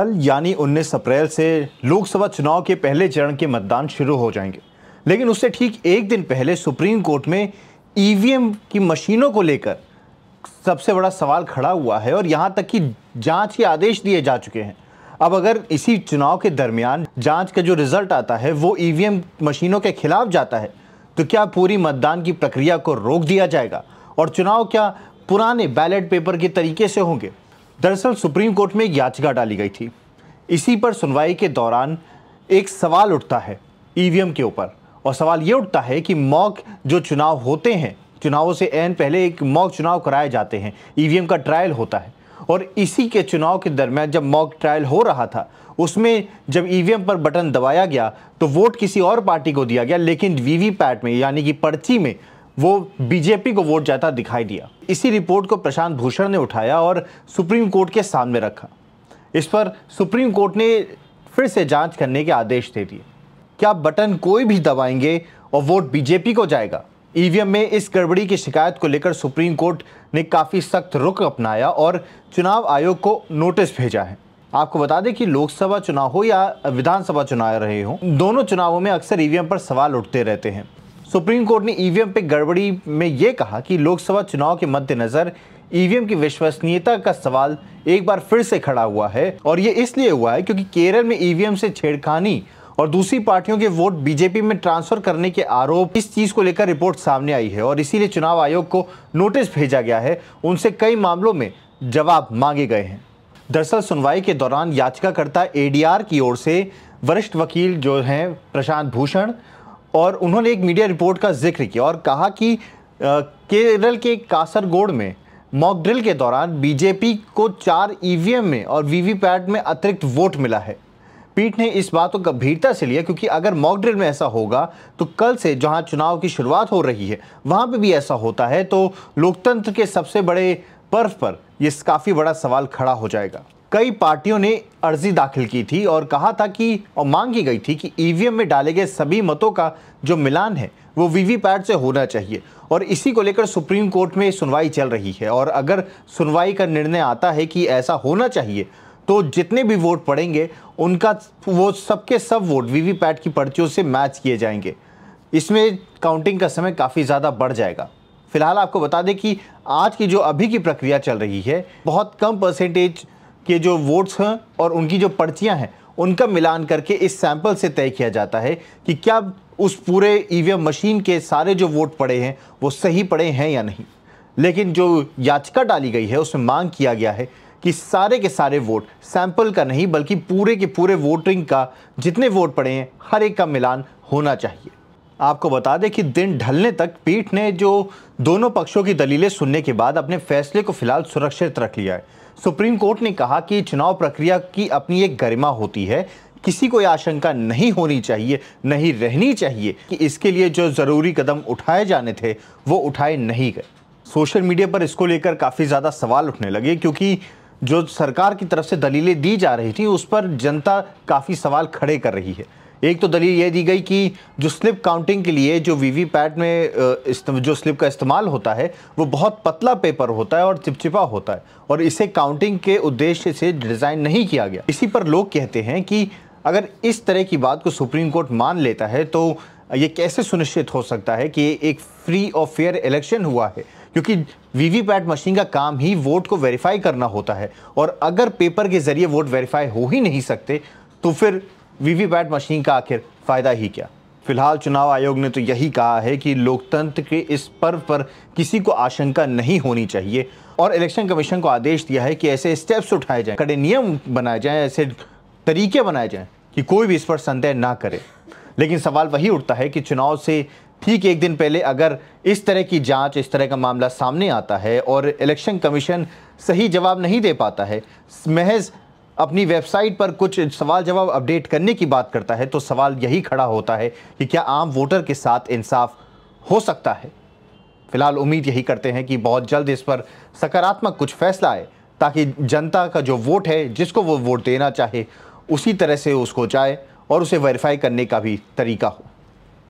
कल यानी 19 अप्रैल से लोकसभा चुनाव के पहले चरण के मतदान शुरू हो जाएंगे लेकिन उससे ठीक एक दिन पहले सुप्रीम कोर्ट में ईवीएम की मशीनों को लेकर सबसे बड़ा सवाल खड़ा हुआ है और यहाँ तक कि जांच के आदेश दिए जा चुके हैं अब अगर इसी चुनाव के दरमियान जांच का जो रिजल्ट आता है वो ईवीएम मशीनों के खिलाफ जाता है तो क्या पूरी मतदान की प्रक्रिया को रोक दिया जाएगा और चुनाव क्या पुराने बैलेट पेपर के तरीके से होंगे दरअसल सुप्रीम कोर्ट में एक याचिका डाली गई थी इसी पर सुनवाई के दौरान एक सवाल उठता है ईवीएम के ऊपर और सवाल ये उठता है कि मॉक जो चुनाव होते हैं चुनावों से एन पहले एक मॉक चुनाव कराए जाते हैं ईवीएम का ट्रायल होता है और इसी के चुनाव के दरमियान जब मॉक ट्रायल हो रहा था उसमें जब ईवीएम पर बटन दबाया गया तो वोट किसी और पार्टी को दिया गया लेकिन वीवीपैट में यानी कि पर्ची में वो बीजेपी को वोट जाता दिखाई दिया इसी रिपोर्ट को प्रशांत भूषण ने उठाया और सुप्रीम कोर्ट के सामने रखा इस पर सुप्रीम कोर्ट ने फिर से जांच करने के आदेश दे दिए क्या बटन कोई भी दबाएंगे और वोट बीजेपी को जाएगा ईवीएम e में इस गड़बड़ी की शिकायत को लेकर सुप्रीम कोर्ट ने काफ़ी सख्त रुख अपनाया और चुनाव आयोग को नोटिस भेजा है आपको बता दें कि लोकसभा चुनाव हो या विधानसभा चुनाव रहे हो दोनों चुनावों में अक्सर ईवीएम e पर सवाल उठते रहते हैं सुप्रीम कोर्ट ने ईवीएम पे गड़बड़ी में ये कहा कि लोकसभा चुनाव के मद्देनजर ईवीएम की विश्वसनीयता का सवाल एक बार फिर से खड़ा हुआ है और ये इसलिए हुआ है क्योंकि केरल में ईवीएम से छेड़खानी और दूसरी पार्टियों के वोट बीजेपी में ट्रांसफर करने के आरोप इस चीज को लेकर रिपोर्ट सामने आई है और इसीलिए चुनाव आयोग को नोटिस भेजा गया है उनसे कई मामलों में जवाब मांगे गए हैं दरअसल सुनवाई के दौरान याचिकाकर्ता एडीआर की ओर से वरिष्ठ वकील जो हैं प्रशांत भूषण और उन्होंने एक मीडिया रिपोर्ट का जिक्र किया और कहा कि केरल के कासरगोड में मॉक ड्रिल के दौरान बीजेपी को चार ईवीएम में और वीवीपैट में अतिरिक्त वोट मिला है पीठ ने इस बात को गंभीरता से लिया क्योंकि अगर मॉक ड्रिल में ऐसा होगा तो कल से जहां चुनाव की शुरुआत हो रही है वहां पे भी ऐसा होता है तो लोकतंत्र के सबसे बड़े पर्व पर यह काफ़ी बड़ा सवाल खड़ा हो जाएगा कई पार्टियों ने अर्जी दाखिल की थी और कहा था कि और मांग की गई थी कि ईवीएम e में डाले गए सभी मतों का जो मिलान है वो वीवीपैट से होना चाहिए और इसी को लेकर सुप्रीम कोर्ट में सुनवाई चल रही है और अगर सुनवाई का निर्णय आता है कि ऐसा होना चाहिए तो जितने भी वोट पड़ेंगे उनका वो सबके सब वोट वीवीपैट की पर्चियों से मैच किए जाएंगे इसमें काउंटिंग का समय काफ़ी ज़्यादा बढ़ जाएगा फिलहाल आपको बता दें कि आज की जो अभी की प्रक्रिया चल रही है बहुत कम परसेंटेज के जो वोट्स हैं और उनकी जो पर्चियां हैं उनका मिलान करके इस सैंपल से तय किया जाता है कि क्या उस पूरे ईवीएम e मशीन के सारे जो वोट पड़े हैं वो सही पड़े हैं या नहीं लेकिन जो याचिका डाली गई है उसमें मांग किया गया है कि सारे के सारे वोट सैंपल का नहीं बल्कि पूरे के पूरे वोटिंग का जितने वोट पड़े हैं हर एक का मिलान होना चाहिए आपको बता दें कि दिन ढलने तक पीठ ने जो दोनों पक्षों की दलीलें सुनने के बाद अपने फैसले को फिलहाल सुरक्षित रख लिया है सुप्रीम कोर्ट ने कहा कि चुनाव प्रक्रिया की अपनी एक गरिमा होती है किसी को आशंका नहीं होनी चाहिए नहीं रहनी चाहिए कि इसके लिए जो ज़रूरी कदम उठाए जाने थे वो उठाए नहीं गए सोशल मीडिया पर इसको लेकर काफ़ी ज़्यादा सवाल उठने लगे क्योंकि जो सरकार की तरफ से दलीलें दी जा रही थी उस पर जनता काफ़ी सवाल खड़े कर रही है एक तो दलील ये दी गई कि जो स्लिप काउंटिंग के लिए जो वीवीपैट में जो स्लिप का इस्तेमाल होता है वो बहुत पतला पेपर होता है और चिपचिपा होता है और इसे काउंटिंग के उद्देश्य से डिज़ाइन नहीं किया गया इसी पर लोग कहते हैं कि अगर इस तरह की बात को सुप्रीम कोर्ट मान लेता है तो ये कैसे सुनिश्चित हो सकता है कि एक फ्री और फेयर इलेक्शन हुआ है क्योंकि वीवीपैट मशीन का काम ही वोट को वेरीफाई करना होता है और अगर पेपर के ज़रिए वोट वेरीफाई हो ही नहीं सकते तो फिर वीवीपैट मशीन का आखिर फ़ायदा ही क्या फिलहाल चुनाव आयोग ने तो यही कहा है कि लोकतंत्र के इस पर्व पर किसी को आशंका नहीं होनी चाहिए और इलेक्शन कमीशन को आदेश दिया है कि ऐसे स्टेप्स उठाए जाएं कड़े नियम बनाए जाएं ऐसे तरीके बनाए जाएं कि कोई भी इस पर संदेह ना करे लेकिन सवाल वही उठता है कि चुनाव से ठीक एक दिन पहले अगर इस तरह की जांच इस तरह का मामला सामने आता है और इलेक्शन कमीशन सही जवाब नहीं दे पाता है महज अपनी वेबसाइट पर कुछ सवाल जवाब अपडेट करने की बात करता है तो सवाल यही खड़ा होता है कि क्या आम वोटर के साथ इंसाफ हो सकता है फिलहाल उम्मीद यही करते हैं कि बहुत जल्द इस पर सकारात्मक कुछ फैसला आए ताकि जनता का जो वोट है जिसको वो वोट देना चाहे उसी तरह से उसको जाए और उसे वेरीफाई करने का भी तरीका हो